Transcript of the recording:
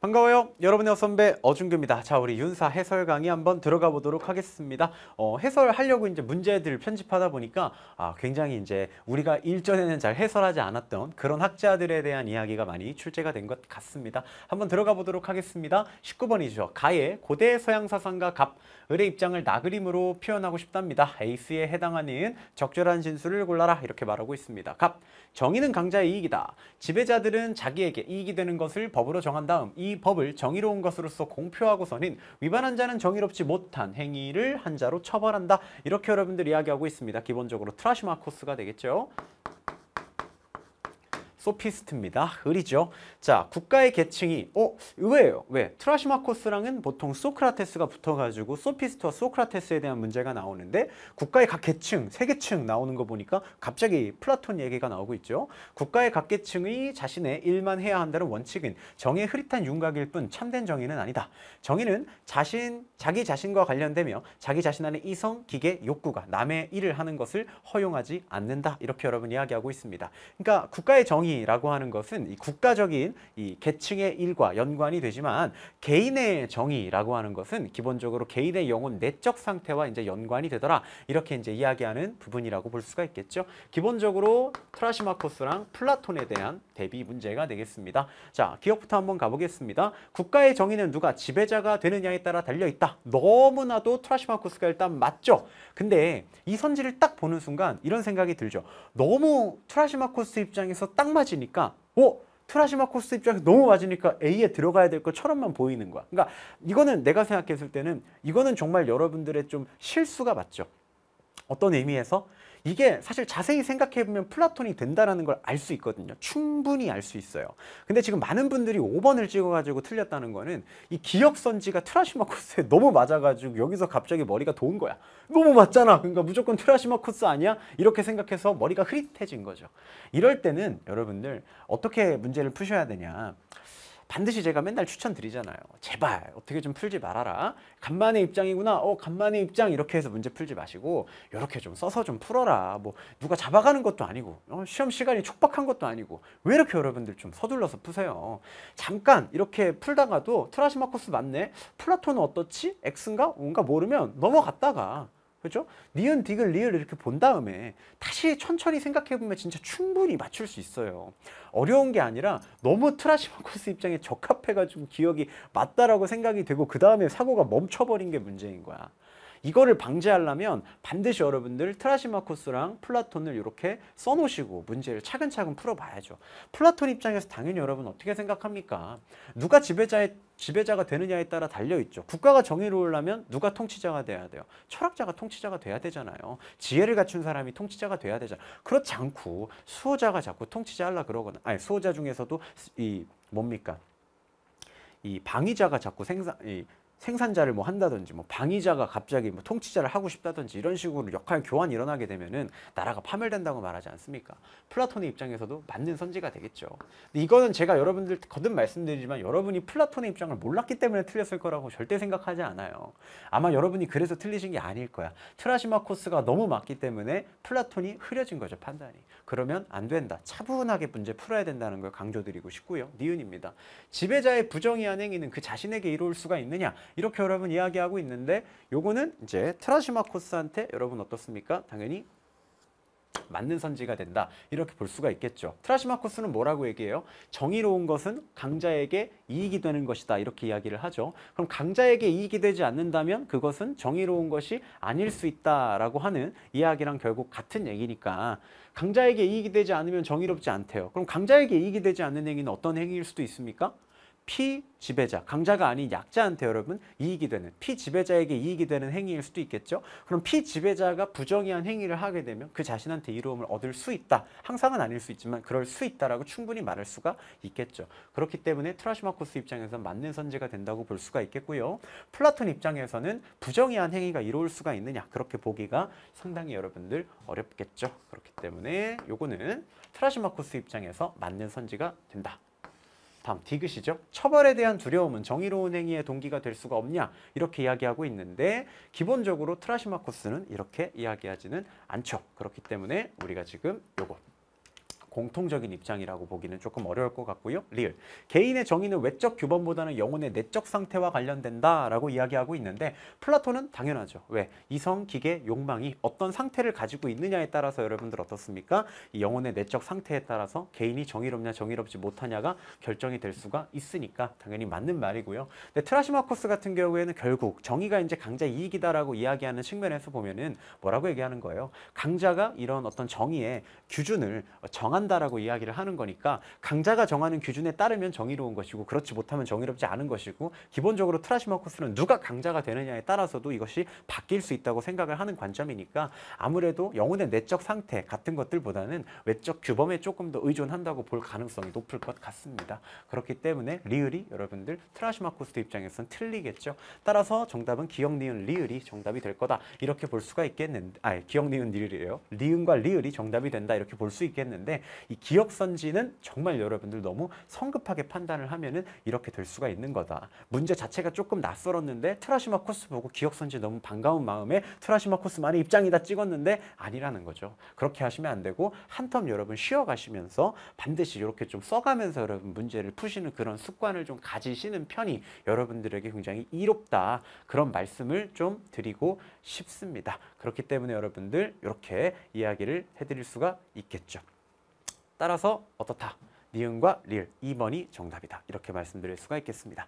반가워요. 여러분의 선배 어준규입니다. 자, 우리 윤사 해설 강의 한번 들어가 보도록 하겠습니다. 어, 해설하려고 이제 문제들을 편집하다 보니까 아, 굉장히 이제 우리가 일전에는 잘 해설하지 않았던 그런 학자들에 대한 이야기가 많이 출제가 된 것 같습니다. 한번 들어가 보도록 하겠습니다. 19번이죠. 가의 고대 서양 사상과 갑을의 입장을 나그림으로 표현하고 싶답니다. 에이스에 해당하는 적절한 진술을 골라라 이렇게 말하고 있습니다. 갑, 정의는 강자의 이익이다. 지배자들은 자기에게 이익이 되는 것을 법으로 정한 다음 이이 법을 정의로운 것으로서 공표하고서는 위반한 자는 정의롭지 못한 행위를 한 자로 처벌한다. 이렇게 여러분들 이야기하고 있습니다. 기본적으로 트라시마코스가 되겠죠. 소피스트입니다. 을이죠. 자, 국가의 계층이 어 의외예요. 왜? 트라시마코스랑은 보통 소크라테스가 붙어가지고 소피스트와 소크라테스에 대한 문제가 나오는데 국가의 각 계층, 세 계층 나오는 거 보니까 갑자기 플라톤 얘기가 나오고 있죠. 국가의 각 계층이 자신의 일만 해야 한다는 원칙은 정의 의 흐릿한 윤곽일 뿐 참된 정의는 아니다. 정의는 자신, 자기 자신과 관련되며 자기 자신 안의 이성, 기계, 욕구가 남의 일을 하는 것을 허용하지 않는다. 이렇게 여러분 이야기하고 있습니다. 그러니까 국가의 정의 정의라고 하는 것은 이 국가적인 이 계층의 일과 연관이 되지만 개인의 정의라고 하는 것은 기본적으로 개인의 영혼 내적 상태와 이제 연관이 되더라 이렇게 이제 이야기하는 부분이라고 볼 수가 있겠죠. 기본적으로 트라시마코스랑 플라톤에 대한 대비 문제가 되겠습니다. 자, 기억부터 한번 가보겠습니다. 국가의 정의는 누가 지배자가 되느냐에 따라 달려있다. 너무나도 트라시마코스가 일단 맞죠. 근데 이 선지를 딱 보는 순간 이런 생각이 들죠. 너무 트라시마코스 입장에서 딱 맞으니까 오 어, 트라시마 코스트 입장에서 너무 맞으니까 A에 들어가야 될 것처럼만 보이는 거야. 그러니까 이거는 내가 생각했을 때는 이거는 정말 여러분들의 좀 실수가 맞죠. 어떤 의미에서 이게 사실 자세히 생각해 보면 플라톤이 된다는걸 알 수 있거든요. 충분히 알 수 있어요. 근데 지금 많은 분들이 5번을 찍어 가지고 틀렸다는 거는 이 기억 선지가 트라시마코스에 너무 맞아 가지고 여기서 갑자기 머리가 도운 거야. 너무 맞잖아. 그러니까 무조건 트라시마코스 아니야? 이렇게 생각해서 머리가 흐릿해진 거죠. 이럴 때는 여러분들 어떻게 문제를 푸셔야 되냐? 반드시 제가 맨날 추천드리잖아요. 제발 어떻게 좀 풀지 말아라. 간만의 입장이구나. 어 간만의 입장 이렇게 해서 문제 풀지 마시고 이렇게 좀 써서 좀 풀어라. 뭐 누가 잡아가는 것도 아니고 어, 시험 시간이 촉박한 것도 아니고 왜 이렇게 여러분들 좀 서둘러서 푸세요. 잠깐 이렇게 풀다가도 트라시마코스 맞네. 플라톤은 어떻지? X인가? 뭔가 모르면 넘어갔다가 그렇죠? 니은, 디귿, 리을 이렇게 본 다음에 다시 천천히 생각해보면 진짜 충분히 맞출 수 있어요. 어려운 게 아니라 너무 트라시마 코스 입장에 적합해가지고 기억이 맞다라고 생각이 되고 그 다음에 사고가 멈춰버린 게 문제인 거야. 이거를 방지하려면 반드시 여러분들 트라시마코스랑 플라톤을 이렇게 써놓으시고 문제를 차근차근 풀어봐야죠. 플라톤 입장에서 당연히 여러분 어떻게 생각합니까? 누가 지배자의 지배자가 되느냐에 따라 달려있죠. 국가가 정의로우려면 누가 통치자가 돼야 돼요? 철학자가 통치자가 돼야 되잖아요. 지혜를 갖춘 사람이 통치자가 돼야 되잖아요. 그렇지 않고 수호자가 자꾸 통치자 하려 그러거나 아니 수호자 중에서도 이 뭡니까? 이 방위자가 자꾸 생산 이 생산자를 뭐 한다든지 뭐 방위자가 갑자기 뭐 통치자를 하고 싶다든지 이런 식으로 역할 교환이 일어나게 되면은 나라가 파멸된다고 말하지 않습니까? 플라톤의 입장에서도 맞는 선지가 되겠죠. 근데 이거는 제가 여러분들 거듭 말씀드리지만 여러분이 플라톤의 입장을 몰랐기 때문에 틀렸을 거라고 절대 생각하지 않아요. 아마 여러분이 그래서 틀리신 게 아닐 거야. 트라시마코스가 너무 맞기 때문에 플라톤이 흐려진 거죠, 판단이. 그러면 안 된다. 차분하게 문제 풀어야 된다는 걸 강조드리고 싶고요. 니은입니다. 지배자의 부정이한 행위는 그 자신에게 이로울 수가 있느냐? 이렇게 여러분 이야기하고 있는데 요거는 이제 트라시마코스한테 여러분 어떻습니까? 당연히 맞는 선지가 된다 이렇게 볼 수가 있겠죠 트라시마코스는 뭐라고 얘기해요? 정의로운 것은 강자에게 이익이 되는 것이다 이렇게 이야기를 하죠 그럼 강자에게 이익이 되지 않는다면 그것은 정의로운 것이 아닐 수 있다라고 하는 이야기랑 결국 같은 얘기니까 강자에게 이익이 되지 않으면 정의롭지 않대요 그럼 강자에게 이익이 되지 않는 행위는 어떤 행위일 수도 있습니까? 피지배자, 강자가 아닌 약자한테 여러분 이익이 되는, 피지배자에게 이익이 되는 행위일 수도 있겠죠. 그럼 피지배자가 부정의한 행위를 하게 되면 그 자신한테 이로움을 얻을 수 있다. 항상은 아닐 수 있지만 그럴 수 있다라고 충분히 말할 수가 있겠죠. 그렇기 때문에 트라시마코스 입장에서 맞는 선지가 된다고 볼 수가 있겠고요. 플라톤 입장에서는 부정의한 행위가 이로울 수가 있느냐 그렇게 보기가 상당히 여러분들 어렵겠죠. 그렇기 때문에 요거는 트라시마코스 입장에서 맞는 선지가 된다. 다음 디귿이죠. 처벌에 대한 두려움은 정의로운 행위의 동기가 될 수가 없냐 이렇게 이야기하고 있는데 기본적으로 트라시마코스는 이렇게 이야기하지는 않죠. 그렇기 때문에 우리가 지금 요거 공통적인 입장이라고 보기는 조금 어려울 것 같고요. 리을 개인의 정의는 외적 규범보다는 영혼의 내적 상태와 관련된다라고 이야기하고 있는데 플라톤은 당연하죠. 왜? 이성, 기계, 욕망이 어떤 상태를 가지고 있느냐에 따라서 여러분들 어떻습니까? 이 영혼의 내적 상태에 따라서 개인이 정의롭냐 정의롭지 못하냐가 결정이 될 수가 있으니까 당연히 맞는 말이고요. 근데 트라시마코스 같은 경우에는 결국 정의가 이제 강자 이익이다라고 이야기하는 측면에서 보면은 뭐라고 얘기하는 거예요? 강자가 이런 어떤 정의의 규준을 정한 정한다라고 이야기를 하는 거니까 강자가 정하는 기준에 따르면 정의로운 것이고 그렇지 못하면 정의롭지 않은 것이고 기본적으로 트라시마코스는 누가 강자가 되느냐에 따라서도 이것이 바뀔 수 있다고 생각을 하는 관점이니까 아무래도 영혼의 내적 상태 같은 것들보다는 외적 규범에 조금 더 의존한다고 볼 가능성이 높을 것 같습니다. 그렇기 때문에 리을이 여러분들 트라시마코스 입장에서는 틀리겠죠. 따라서 정답은 기억, 니은, 리을이 정답이 될 거다. 이렇게 볼 수가 있겠는데, 아, 기억, 니은, 리을이에요. 리은과 리을이 정답이 된다. 이렇게 볼 수 있겠는데 이 기억 선지는 정말 여러분들 너무 성급하게 판단을 하면은 이렇게 될 수가 있는 거다. 문제 자체가 조금 낯설었는데 트라시마 코스 보고 기억 선지 너무 반가운 마음에 트라시마 코스만의 입장이다 찍었는데 아니라는 거죠. 그렇게 하시면 안 되고 한 텀 여러분 쉬어 가시면서 반드시 이렇게 좀 써가면서 여러분 문제를 푸시는 그런 습관을 좀 가지시는 편이 여러분들에게 굉장히 이롭다. 그런 말씀을 좀 드리고 싶습니다. 그렇기 때문에 여러분들 이렇게 이야기를 해드릴 수가 있겠죠. 따라서 어떻다. 니은과 리을 2번이 정답이다. 이렇게 말씀드릴 수가 있겠습니다.